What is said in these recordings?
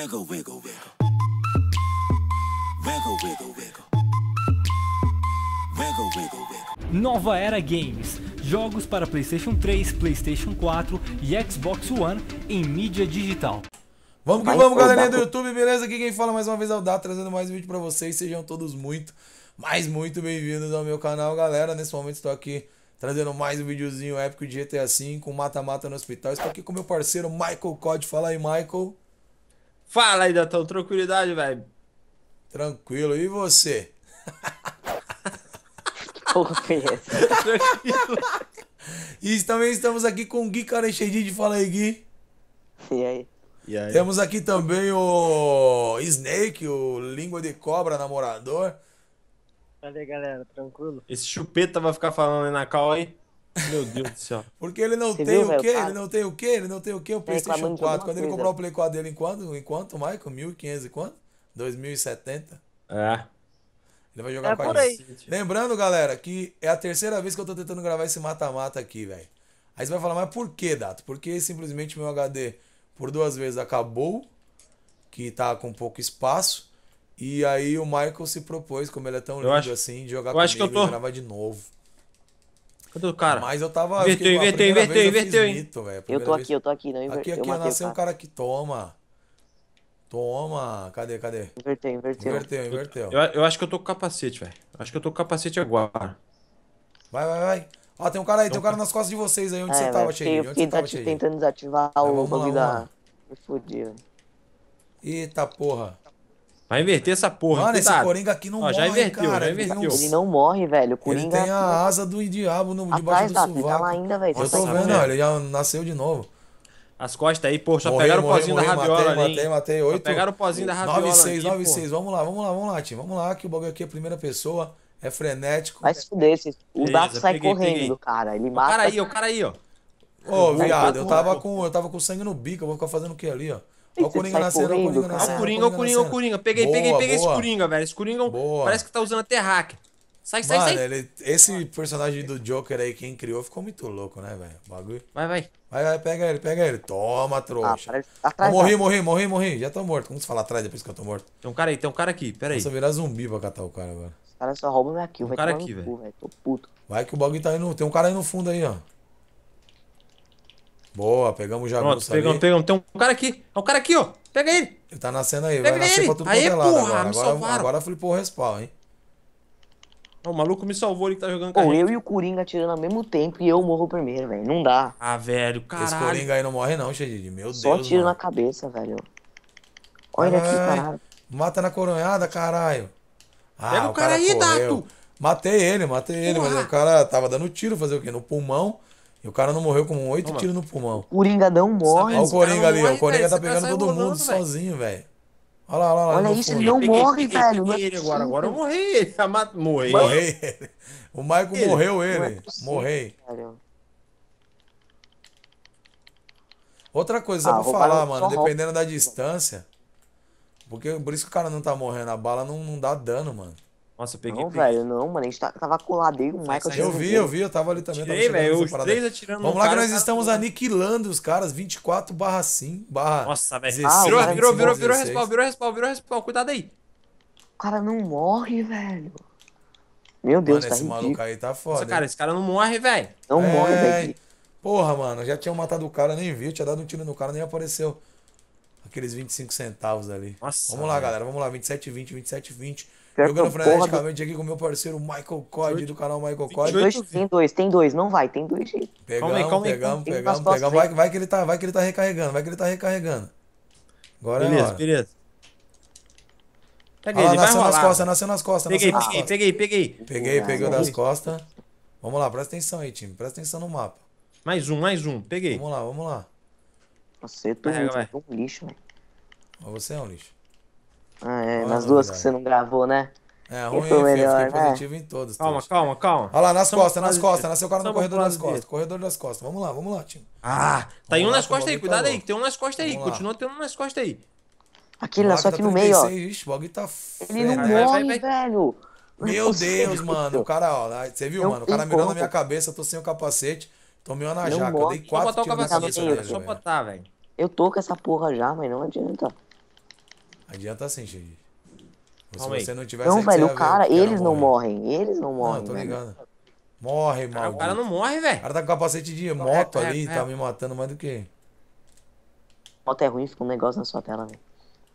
Wiggle, wiggle, wiggle. Wiggle, wiggle, wiggle. Wiggle, wiggle, wiggle. Nova Era Games. Jogos para PlayStation 3, PlayStation 4 e Xbox One em mídia digital. Vamos que vamos, galerinha do YouTube, beleza? Aqui quem fala mais uma vez é o Dato, trazendo mais um vídeo para vocês. Sejam todos muito, mas muito bem-vindos ao meu canal, galera. Nesse momento estou aqui trazendo mais um videozinho épico de GTA V, com mata-mata no hospital. Estou aqui com meu parceiro Michael Cod. Fala aí, Michael. Fala aí, Datão, tranquilidade, velho? Tranquilo, e você? Porra, Tranquilo. E também estamos aqui com o Gui Carenchedid. Fala aí, Gui. E aí? E aí? Temos aqui também o Snake, o Língua de Cobra namorador. Fala aí, galera, tranquilo? Esse chupeta vai ficar falando aí na cal aí? Meu Deus do céu. Porque ele não Você tem viu, o quê? Ele não tem o quê? Ele não tem o quê? O PlayStation 4. Quando ele comprou o Play 4 dele, enquanto enquanto Michael? 1500 e quanto? 2070? É. Ele vai jogar é com a gente. Lembrando, galera, que é a terceira vez que eu tô tentando gravar esse mata-mata aqui, velho. Aí você vai falar, mas por que, Dato? Porque simplesmente meu HD por duas vezes acabou, que tá com pouco espaço. E aí o Michael se propôs, como ele é tão lindo acho, assim, de jogar comigo acho que eu tô... e gravar de novo. Cadê o cara? Mas eu tava. Inverteu, inverteu, inverteu, inverteu, hein? Eu, tô vez... aqui, eu tô aqui, não inverteu. Aqui, aqui, é eu nasceu um cara que toma. Toma. Cadê, cadê? Inverteu, inverteu. Inverteu, inverteu. Eu, eu acho que eu tô com capacete, velho. Acho que eu tô com capacete agora. Vai, vai, vai. Ó, tem um cara aí, tem um cara tá. nas costas de vocês aí. Onde é, você tava, Cheio? Eu fiquei tava, tentando desativar é, o bug da. fudi, Eita porra. Vai inverter essa porra. Mano, esse Coringa aqui não Ó, morre, já inverteu, cara. Já inverteu. Ele, não morre, velho. O Coringa ele tem a é asa do diabo no, debaixo do tá, sovaco. Tá lá ainda, velho. Eu tô vendo, velho. ele já nasceu de novo. As costas aí, pô, só pegaram o pozinho da raviola matei, ali. Matei, matei, oito. pegaram o pozinho da raviola seis, ali, seis. vamos lá, vamos lá, vamos lá, tio. Vamos lá, que o bagulho aqui é primeira pessoa, é frenético. Vai se fuder, esse. o Dato sai peguei, correndo, peguei. cara. Ele mata... O cara aí, o cara aí, ó. Ô, viado, eu tava, com, eu tava com sangue no bico, eu vou ficar fazendo o que ali, ó? Olha o Coringa nascendo, olha o Coringa nascendo. Olha o Coringa, olha o Coringa, o Coringa. Peguei, boa, peguei, peguei boa. esse Coringa, velho. Esse Coringa é boa. parece que tá usando até hack. Sai, sai, Mano, sai. Ele, esse personagem do Joker aí, quem criou, ficou muito louco, né, velho? bagulho. Vai, vai. Vai, vai, pega ele, pega ele. Toma, trouxa. Ah, tá atrás, morri, morri, morri, morri. Já tô morto. Como você fala atrás depois que eu tô morto? Tem um cara aí, tem um cara aqui. Pera aí. Nossa, virar zumbi pra catar o cara agora. Os caras só roubam minha kill, um vai cara aqui, velho. Tô puto. Vai que o bagulho tá indo. Tem um cara aí no fundo aí, ó. Boa, pegamos o Jagunço Pronto, pegamos, pegamos. Tem um cara aqui. É um cara aqui, ó. Pega ele. Ele tá nascendo aí. Pega vai nascer ele. pra tudo Aê, é porra, agora. Me agora, agora flipou o respawn, hein? O maluco me salvou ele que tá jogando com Pô, eu e o Coringa atirando ao mesmo tempo e eu morro primeiro, velho. Não dá. Ah, velho, caralho. Esse Coringa aí não morre não, Xedid. Meu Só Deus, Só tiro mano. na cabeça, velho. Olha Ai, aqui, caralho. Mata na coronhada, caralho. Ah, Pega o, cara, cara aí, correu. Dato. Matei ele, matei ele, mas o cara tava dando tiro, fazer o quê? No pulmão. E o cara não morreu com oito tiros no pulmão. O Coringa não morre. Olha o Coringa ali, ó. O Coringa tá pegando todo mundo sozinho, velho. Olha lá, olha lá. Olha isso, ele não morre, velho. agora, agora eu morri ele. Morri. Morri O maicon morreu ele. Morri. É Outra coisa, só ah, pra falar, mano, dependendo da distância. Porque por isso que o cara não tá morrendo, a bala não, não dá dano, mano. Nossa, eu peguei. Não, peguei. velho, não, mano. A gente tá, tava com o Michael. Eu vi, eu vi, eu tava ali também. Tirei, velho, os três atirando Vamos lá cara, que nós tá estamos aniquilando os caras, 24 barra 5, barra Nossa, velho. Ah, virou, virou, virou, virou respawn, virou respawn, virou respawn. Cuidado aí. O cara não morre, velho. Meu Deus, mano, tá esse ridículo. maluco aí tá foda. Nossa, cara, esse cara não morre, velho. Não é... morre, velho. Porra, mano, já tinha matado o cara, nem viu, tinha dado um tiro no cara, nem apareceu. Aqueles 25 centavos ali. Nossa. Vamos lá, galera, vamos lá, 27, 20, 27, 20. Jogando freneticamente aqui com meu parceiro Michael Code do canal Michael Code. Tem dois, tem dois, tem dois, não vai, tem dois. jeitos. Pegamos, calma aí, calma aí, pegamos, calma aí. pegamos, pegamos. pegamos. Assim. Vai, vai, que ele tá, vai que ele tá recarregando, vai que ele tá recarregando. Agora é beleza, é hora. Beleza, Peguei, ah, ele nasceu vai nas costas, nasceu nas costas. Peguei, nas peguei, costas. peguei, peguei. Peguei, pegou das costas. Vamos lá, presta atenção aí, time. Presta atenção no mapa. Mais um, mais um. Peguei. Vamos lá, vamos lá. Você é um lixo, velho. Você é um lixo. Ah, é, nas duas que você não gravou, né? É, ruim foi melhor, fiquei né? positivo em Calma, calma, calma. Olha lá, nas Estamos costas, nas costas, nasceu o cara no corredor das costas. Corredor das costas. Vamos lá, vamos lá, time. Ah, tá aí um nas tá costas aí, cuidado tá aí, que tem um nas costas aí. Continua tendo um nas costas aí. Aquele só aqui tá no meio, ó. Ixi, o bagulho tá Ele não morre, velho. É Meu Deus, mano. O cara, ó, você viu, mano? O cara mirou na minha cabeça, eu tô sem o capacete. Tomei uma na jaca. Eu dei quatro tiros na cabeça. Deixa eu botar, velho. Eu tô com essa porra já, mas não adianta. Adianta sim, Xig. Se você não tiver Não, velho, o cara, ver, eles não morrem. Eles não morrem. Não, tô ligado. Velho. Morre, mano. o cara não morre, velho. O cara tá com capacete de é, moto é, ali, é, tá é. me matando mais do que. Moto é ruim, fica um negócio na sua tela, velho.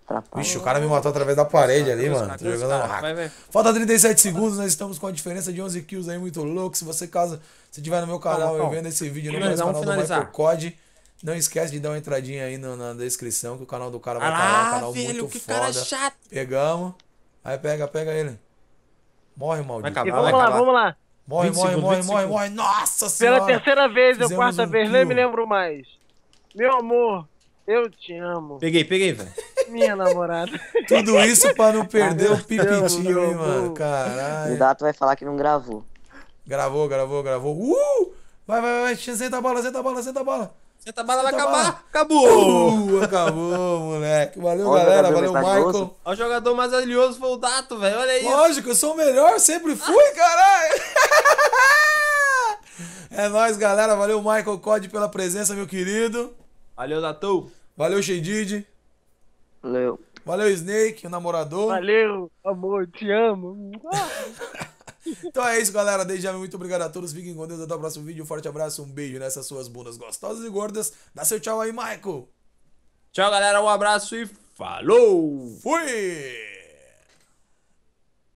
Atrapalha. Vixe, o cara me matou através da parede ali, mano. Tô tá jogando cara, no hack. Falta 37 segundos, nós estamos com a diferença de 11 kills aí, muito louco. Se você casa, se tiver no meu canal e vendo esse vídeo, no meu canal do Michael COD, não esquece de dar uma entradinha aí no, na descrição, que o canal do cara vai ah, estar lá, um canal filho, muito que foda. Cara chato. Pegamos. Aí pega, pega ele. Morre, maldito. Acabar, vamos lá, acabar. vamos lá. Morre, morre, morre, morre, morre. Nossa Pela senhora. Pela terceira vez ou quarta um vez, nem me lembro mais. Meu amor, eu te amo. Peguei, peguei, velho. Minha namorada. Tudo isso pra não perder o pipitinho, hein, mano. Caralho. O Dato vai falar que não gravou. Gravou, gravou, gravou. Uh! Vai, vai, vai. Senta a bola, senta a bola, senta a bola. Senta a bala, vai acabar. Acabou! Uh, acabou, moleque. Valeu, Olha galera. Valeu, tá Michael. O jogador mais valioso foi o Dato, velho. Olha aí. Lógico, eu sou o melhor, sempre fui, caralho. é nóis, galera. Valeu, Michael Code, pela presença, meu querido. Valeu, Dato. Valeu, Shedid. Valeu. Valeu, Snake, o namorador. Valeu, amor, te amo. Então é isso, galera. Desde já, muito obrigado a todos. Fiquem com Deus. Até o próximo vídeo. Um forte abraço, um beijo nessas suas bundas gostosas e gordas. Dá seu tchau aí, Michael. Tchau, galera. Um abraço e falou! Fui!